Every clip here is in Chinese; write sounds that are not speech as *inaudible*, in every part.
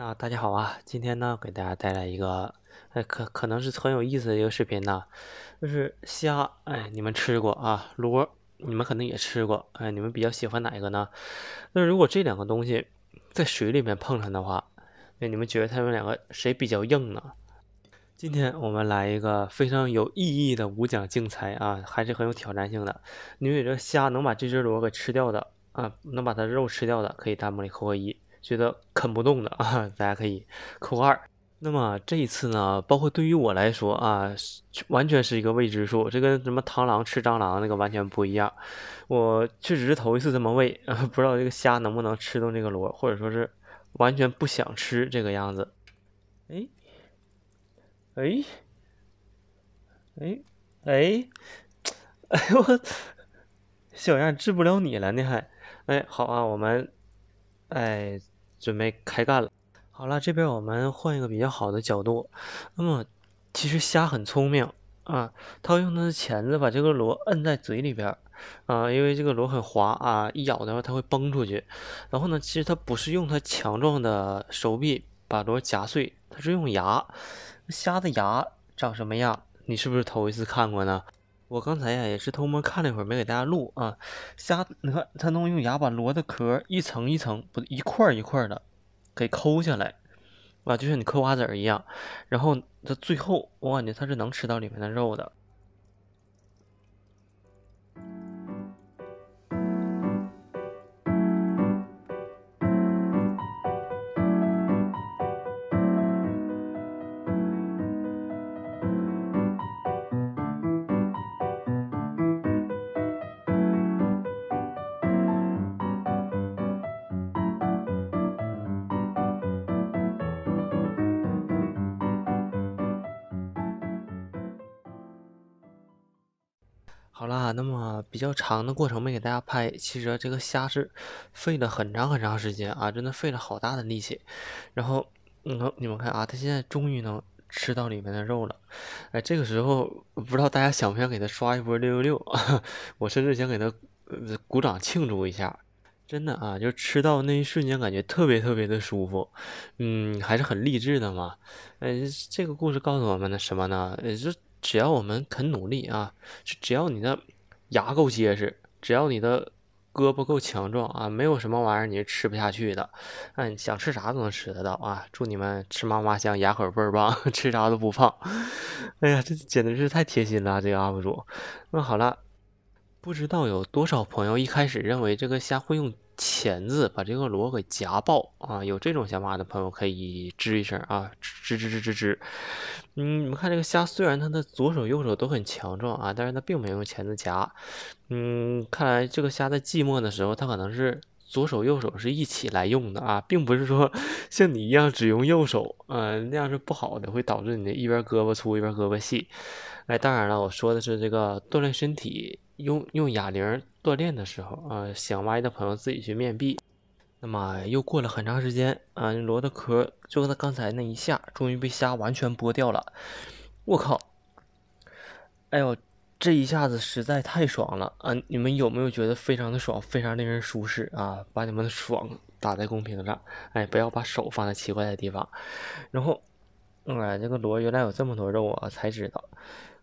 那大家好啊，今天呢给大家带来一个，哎，可可能是很有意思的一个视频呢，就是虾，哎，你们吃过啊？螺，你们可能也吃过，哎，你们比较喜欢哪一个呢？那如果这两个东西在水里面碰上的话，那你们觉得它们两个谁比较硬呢？今天我们来一个非常有意义的无奖竞猜啊，还是很有挑战性的。你觉得虾能把这只螺给吃掉的啊，能把它肉吃掉的，可以弹幕里扣个一。觉得啃不动的啊，大家可以扣二。那么这一次呢，包括对于我来说啊，完全是一个未知数，这跟什么螳螂吃蟑螂那个完全不一样。我确实是头一次这么喂，*laughs* 不知道这个虾能不能吃动这个螺，或者说是完全不想吃这个样子。哎，哎，哎，哎，哎我小样治不了你了，你还哎好啊，我们哎。准备开干了。好了，这边我们换一个比较好的角度。那么，其实虾很聪明啊，它用它的钳子把这个螺摁在嘴里边儿啊，因为这个螺很滑啊，一咬的话它会崩出去。然后呢，其实它不是用它强壮的手臂把螺夹碎，它是用牙。虾的牙长什么样？你是不是头一次看过呢？我刚才呀，也是偷摸看了一会儿，没给大家录啊。虾，你看它能用牙把螺的壳一层一层，不一块一块的给抠下来，啊，就像你嗑瓜子儿一样。然后它最后，我感觉它是能吃到里面的肉的。好啦，那么比较长的过程没给大家拍，其实这个虾是费了很长很长时间啊，真的费了好大的力气。然后，嗯，你们看啊，它现在终于能吃到里面的肉了。哎，这个时候不知道大家想不想给它刷一波六六六？*laughs* 我甚至想给呃、鼓掌庆祝一下。真的啊，就吃到那一瞬间，感觉特别特别的舒服。嗯，还是很励志的嘛。嗯，这个故事告诉我们的什么呢？呃，就。只要我们肯努力啊，只要你的牙够结实，只要你的胳膊够强壮啊，没有什么玩意儿你吃不下去的。嗯，想吃啥都能吃得到啊！祝你们吃嘛嘛香，牙口倍儿棒，*laughs* 吃啥都不胖。哎呀，这简直是太贴心了，这个 UP 主。那好了。不知道有多少朋友一开始认为这个虾会用钳子把这个螺给夹爆啊？有这种想法的朋友可以吱一声啊！吱吱吱吱吱。嗯，你们看这个虾，虽然它的左手右手都很强壮啊，但是它并没有用钳子夹。嗯，看来这个虾在寂寞的时候，它可能是左手右手是一起来用的啊，并不是说 *laughs* 像你一样只用右手嗯，那样是不好的，会导致你的一边胳膊粗一边胳膊细。哎，当然了，我说的是这个锻炼身体。用用哑铃锻炼的时候，啊，想歪的朋友自己去面壁。那么又过了很长时间，啊，螺的壳就它刚才那一下，终于被虾完全剥掉了。我靠！哎呦，这一下子实在太爽了啊！你们有没有觉得非常的爽，非常令人舒适啊？把你们的爽打在公屏上。哎，不要把手放在奇怪的地方。然后，哎，这个螺原来有这么多肉啊，才知道。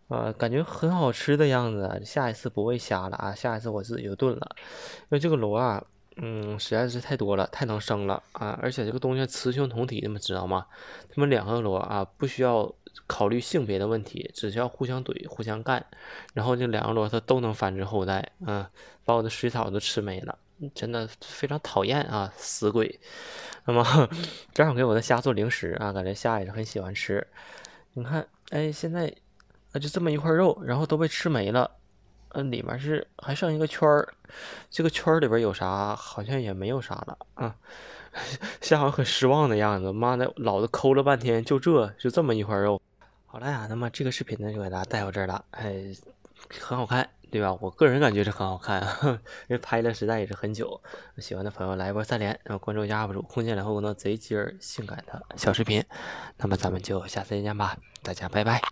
啊，感觉很好吃的样子。下一次不喂虾了啊，下一次我自己就炖了。因为这个螺啊，嗯，实在是太多了，太能生了啊。而且这个东西雌雄同体，你们知道吗？它们两个螺啊，不需要考虑性别的问题，只需要互相怼、互相干。然后这两个螺它都能繁殖后代，嗯，把我的水草都吃没了，真的非常讨厌啊，死鬼。那么 *laughs* 正好给我的虾做零食啊，感觉虾也是很喜欢吃。你看，哎，现在。就这么一块肉，然后都被吃没了，嗯，里面是还剩一个圈儿，这个圈儿里边有啥？好像也没有啥了，嗯，夏 *laughs* 侯很失望的样子，妈的，老子抠了半天，就这就这么一块肉。好了呀，那么这个视频呢就给大家带到这儿了，哎，很好看，对吧？我个人感觉是很好看，*laughs* 因为拍了实在也是很久。喜欢的朋友来一波三连，然后关注一下 UP 主，空间两后功能贼鸡儿性感的小视频。那么咱们就下次再见吧，大家拜拜。